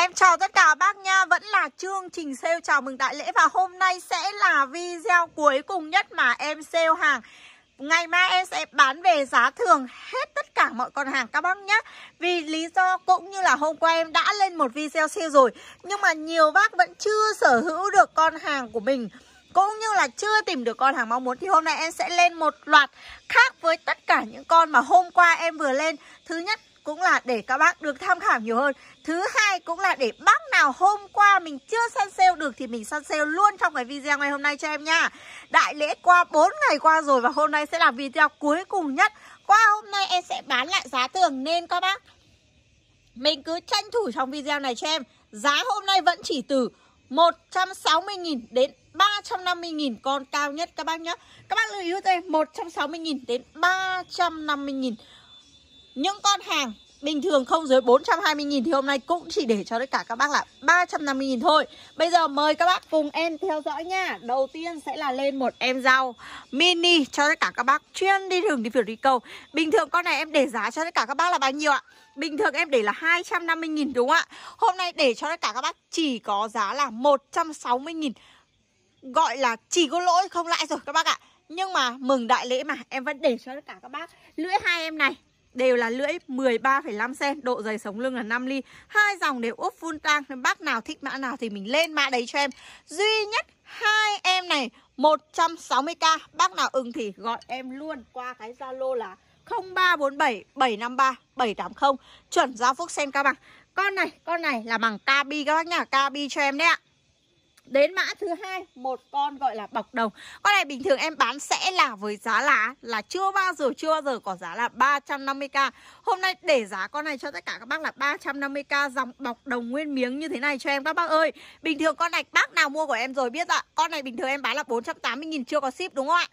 Em chào tất cả bác nha, vẫn là chương trình sale chào mừng đại lễ và hôm nay sẽ là video cuối cùng nhất mà em sale hàng. Ngày mai em sẽ bán về giá thường hết tất cả mọi con hàng các bác nhé Vì lý do cũng như là hôm qua em đã lên một video sale rồi Nhưng mà nhiều bác vẫn chưa sở hữu được con hàng của mình cũng như là chưa tìm được con hàng mong muốn thì hôm nay em sẽ lên một loạt khác với tất cả những con mà hôm qua em vừa lên thứ nhất cũng là để các bác được tham khảo nhiều hơn Thứ hai cũng là để bác nào hôm qua mình chưa săn sale được thì mình săn sale luôn trong cái video ngày hôm nay cho em nha Đại lễ qua 4 ngày qua rồi và hôm nay sẽ là video cuối cùng nhất Qua hôm nay em sẽ bán lại giá thường nên các bác Mình cứ tranh thủ trong video này cho em Giá hôm nay vẫn chỉ từ 160.000 đến 350.000 con cao nhất các bác nhé Các bác lưu ý cho em 160.000 đến 350.000 những con hàng bình thường không dưới 420.000 thì hôm nay cũng chỉ để cho tất cả các bác là 350.000 thôi. Bây giờ mời các bác cùng em theo dõi nha. Đầu tiên sẽ là lên một em rau mini cho tất cả các bác chuyên đi rừng đi phiểu đi câu. Bình thường con này em để giá cho tất cả các bác là bao nhiêu ạ? Bình thường em để là 250.000 đúng không ạ? Hôm nay để cho tất cả các bác chỉ có giá là 160.000. Gọi là chỉ có lỗi không lãi rồi các bác ạ. Nhưng mà mừng đại lễ mà em vẫn để cho tất cả các bác lưỡi hai em này đều là lưỡi 13,5 cm, độ dày sống lưng là 5 ly. Hai dòng đều úp full tang, nên bác nào thích mã nào thì mình lên mã đấy cho em. Duy nhất hai em này 160k, bác nào ưng thì gọi em luôn qua cái Zalo là 0347 753 780 chuẩn giao phúc sen cao bằng. Con này, con này là bằng Kabi các bác nhá, Kabi cho em đấy ạ. Đến mã thứ hai một con gọi là bọc đồng. Con này bình thường em bán sẽ là với giá là là chưa bao giờ chưa bao giờ có giá là 350k. Hôm nay để giá con này cho tất cả các bác là 350k dòng bọc đồng nguyên miếng như thế này cho em các bác ơi. Bình thường con này bác nào mua của em rồi biết ạ. con này bình thường em bán là 480 000 chưa có ship đúng không ạ?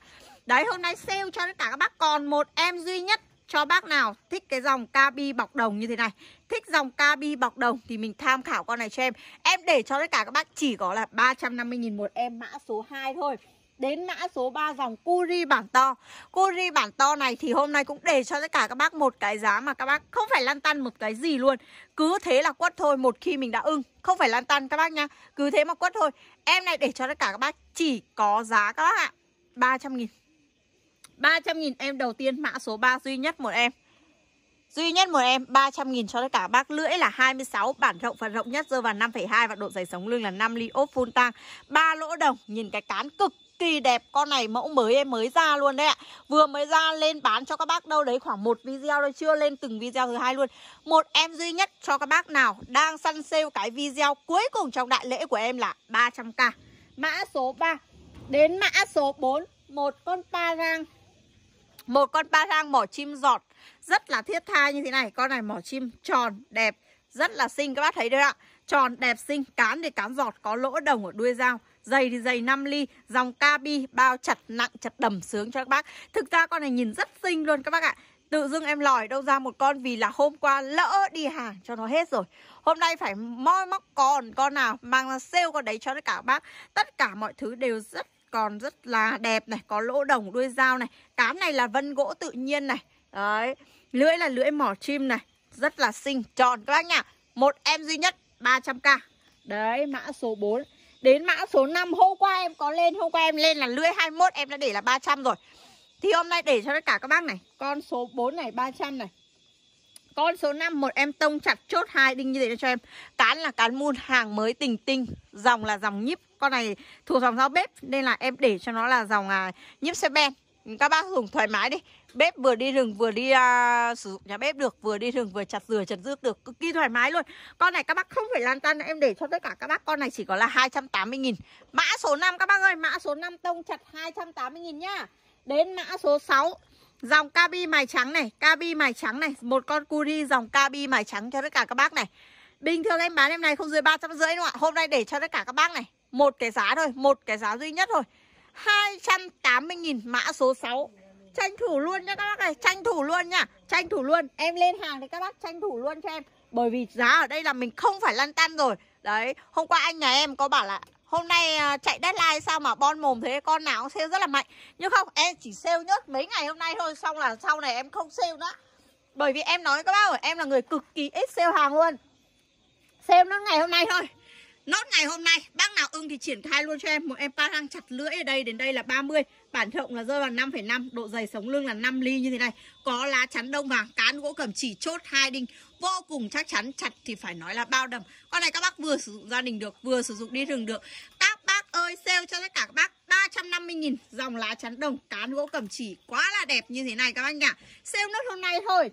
Đấy hôm nay sale cho tất cả các bác còn một em duy nhất cho bác nào thích cái dòng cabi bọc đồng như thế này Thích dòng cabi bọc đồng thì mình tham khảo con này cho em Em để cho tất cả các bác chỉ có là 350.000 một em mã số 2 thôi Đến mã số 3 dòng Curi bản to Curi bản to này thì hôm nay cũng để cho tất cả các bác một cái giá mà các bác không phải lăn tăn một cái gì luôn Cứ thế là quất thôi một khi mình đã ưng Không phải lăn tăn các bác nha Cứ thế mà quất thôi Em này để cho tất cả các bác chỉ có giá các bác ạ 300 nghìn 300.000 em đầu tiên mã số 3 duy nhất một em Duy nhất một em 300.000 cho tất cả bác lưỡi là 26 Bản rộng phần rộng nhất rơi vào 5,2 Và độ dày sống lưng là 5 ly ốp full tang ba lỗ đồng nhìn cái cán cực kỳ đẹp Con này mẫu mới em mới ra luôn đấy ạ Vừa mới ra lên bán cho các bác đâu đấy khoảng một video thôi Chưa lên từng video thứ hai luôn Một em duy nhất cho các bác nào Đang săn sale cái video cuối cùng trong đại lễ của em là 300k Mã số 3 Đến mã số 4 Một con parang một con ba thang mỏ chim giọt Rất là thiết tha như thế này Con này mỏ chim tròn, đẹp Rất là xinh các bác thấy đấy ạ Tròn, đẹp, xinh, cán thì cán giọt Có lỗ đồng ở đuôi dao Dày thì dày 5 ly Dòng cabi bao chặt nặng, chặt đầm sướng cho các bác Thực ra con này nhìn rất xinh luôn các bác ạ Tự dưng em lòi đâu ra một con vì là hôm qua lỡ đi hàng cho nó hết rồi Hôm nay phải moi móc còn con nào mang ra sale con đấy cho tất cả các bác Tất cả mọi thứ đều rất còn rất là đẹp này Có lỗ đồng đuôi dao này Cám này là vân gỗ tự nhiên này Đấy Lưỡi là lưỡi mỏ chim này Rất là xinh tròn các bác nhá Một em duy nhất 300k Đấy mã số 4 Đến mã số 5 hôm qua em có lên Hôm qua em lên là lưỡi 21 em đã để là 300 rồi Thì hôm nay để cho tất cả các bác này Con số 4 này 300 này con số 5 một em tông chặt chốt hai đinh như thế cho em. Cán là cán muôn hàng mới tình tinh, dòng là dòng nhíp. Con này thuộc dòng dao bếp nên là em để cho nó là dòng à, nhíp xe ben. Các bác dùng thoải mái đi. Bếp vừa đi rừng vừa đi à, sử dụng nhà bếp được, vừa đi rừng vừa chặt rửa chặt dước được, cực kỳ thoải mái luôn. Con này các bác không phải lan tan, em để cho tất cả các bác con này chỉ có là 280 000 Mã số 5 các bác ơi, mã số 5 tông chặt 280 000 nhá. Đến mã số 6 Dòng cabi mài trắng này, cabi mài trắng này, một con curi dòng cabi mài trắng cho tất cả các bác này. Bình thường em bán em này không dưới 350 đâu ạ. Hôm nay để cho tất cả các bác này, một cái giá thôi, một cái giá duy nhất thôi. 280 000 mã số 6. Tranh thủ luôn nha các bác này, tranh thủ luôn nha, tranh thủ luôn. Em lên hàng thì các bác tranh thủ luôn cho em. Bởi vì giá ở đây là mình không phải lăn tăn rồi Đấy, hôm qua anh nhà em có bảo là Hôm nay ờ, chạy deadline sao mà bon mồm thế Con nào cũng sale rất là mạnh Nhưng không em chỉ sale nhất mấy ngày hôm nay thôi Xong là sau này em không sale nữa Bởi vì em nói các bác rồi Em là người cực kỳ ít sale hàng luôn Sale nó ngày hôm nay thôi Nốt ngày hôm nay bác nào ưng thì triển khai luôn cho em Một em pa đang chặt lưỡi ở đây đến đây là 30 Bản rộng là rơi vào 5,5 Độ dày sống lưng là 5 ly như thế này Có lá chắn đông vàng, cán gỗ cầm chỉ chốt hai đinh Vô cùng chắc chắn chặt thì phải nói là bao đầm Con này các bác vừa sử dụng gia đình được Vừa sử dụng đi rừng được Các bác ơi sale cho tất cả các bác 350.000 dòng lá chắn đồng Cán gỗ cầm chỉ quá là đẹp như thế này các bác nhỉ Sale nốt hôm nay thôi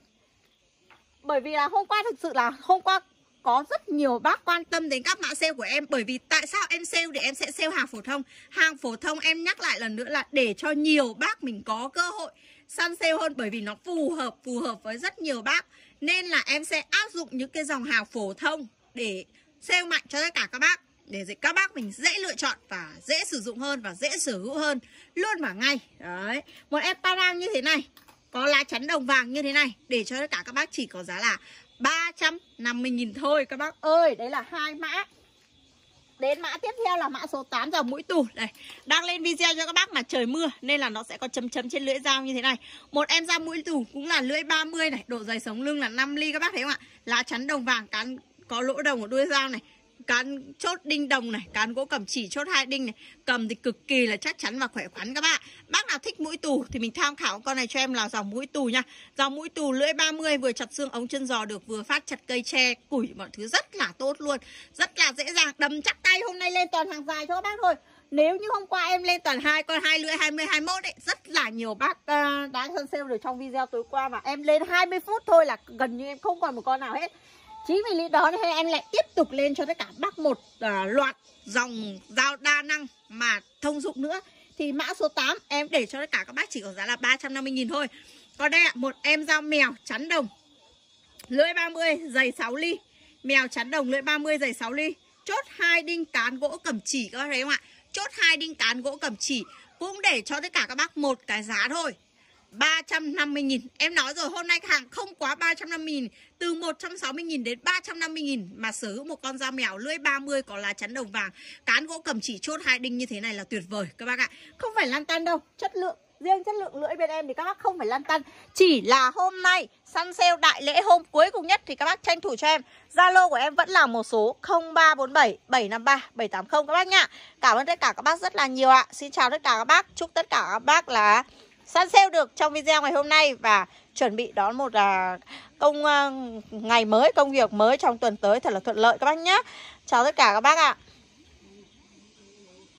bởi vì là hôm qua thực sự là hôm qua có rất nhiều bác quan tâm đến các mã sale của em bởi vì tại sao em sale thì em sẽ sale hàng phổ thông hàng phổ thông em nhắc lại lần nữa là để cho nhiều bác mình có cơ hội săn sale hơn bởi vì nó phù hợp phù hợp với rất nhiều bác nên là em sẽ áp dụng những cái dòng hàng phổ thông để sale mạnh cho tất cả các bác để các bác mình dễ lựa chọn và dễ sử dụng hơn và dễ sở hữu hơn luôn và ngay đấy một em parang như thế này có lá chắn đồng vàng như thế này để cho tất cả các bác chỉ có giá là 350.000 thôi các bác ơi Đấy là hai mã Đến mã tiếp theo là mã số 8 dòng mũi tù Đây, đang lên video cho các bác mà trời mưa Nên là nó sẽ có chấm chấm trên lưỡi dao như thế này Một em dao mũi tù cũng là lưỡi 30 này Độ dày sống lưng là 5 ly các bác thấy không ạ Lá chắn đồng vàng cán có lỗ đồng ở đuôi dao này cán chốt đinh đồng này cán gỗ cầm chỉ chốt hai đinh này cầm thì cực kỳ là chắc chắn và khỏe khoắn các bạn bác nào thích mũi tù thì mình tham khảo con này cho em là dòng mũi tù nha dòng mũi tù lưỡi 30 vừa chặt xương ống chân giò được vừa phát chặt cây tre củi mọi thứ rất là tốt luôn rất là dễ dàng đầm chắc tay hôm nay lên toàn hàng dài cho bác thôi nếu như hôm qua em lên toàn hai con hai lưỡi 20 21 đấy rất là nhiều bác uh, đã hơn sale được trong video tối qua mà em lên 20 phút thôi là gần như em không còn một con nào hết chính vì lý đó nên em lại tiếp tục lên cho tất cả bác một uh, loạt dòng dao đa năng mà thông dụng nữa thì mã số 8 em để cho tất cả các bác chỉ có giá là 350.000 thôi còn đây ạ một em dao mèo chắn đồng lưỡi 30 dày 6 ly mèo chắn đồng lưỡi 30 dày 6 ly chốt hai đinh cán gỗ cẩm chỉ các bác thấy không ạ chốt hai đinh cán gỗ cẩm chỉ cũng để cho tất cả các bác một cái giá thôi 350.000 Em nói rồi hôm nay hàng không quá 350.000 Từ 160.000 đến 350.000 Mà sở hữu một con dao mèo lưỡi 30 Có lá chắn đồng vàng Cán gỗ cầm chỉ chốt hai đinh như thế này là tuyệt vời Các bác ạ Không phải lan tan đâu Chất lượng riêng chất lượng lưỡi bên em thì các bác không phải lan tăn chỉ là hôm nay săn sale đại lễ hôm cuối cùng nhất thì các bác tranh thủ cho em zalo của em vẫn là một số 0347 753 780 các bác nhá cảm ơn tất cả các bác rất là nhiều ạ xin chào tất cả các bác chúc tất cả các bác là săn sale được trong video ngày hôm nay và chuẩn bị đón một à, công ờ, ngày mới, công việc mới trong tuần tới thật là thuận lợi các bác nhé. Chào tất cả các bác ạ.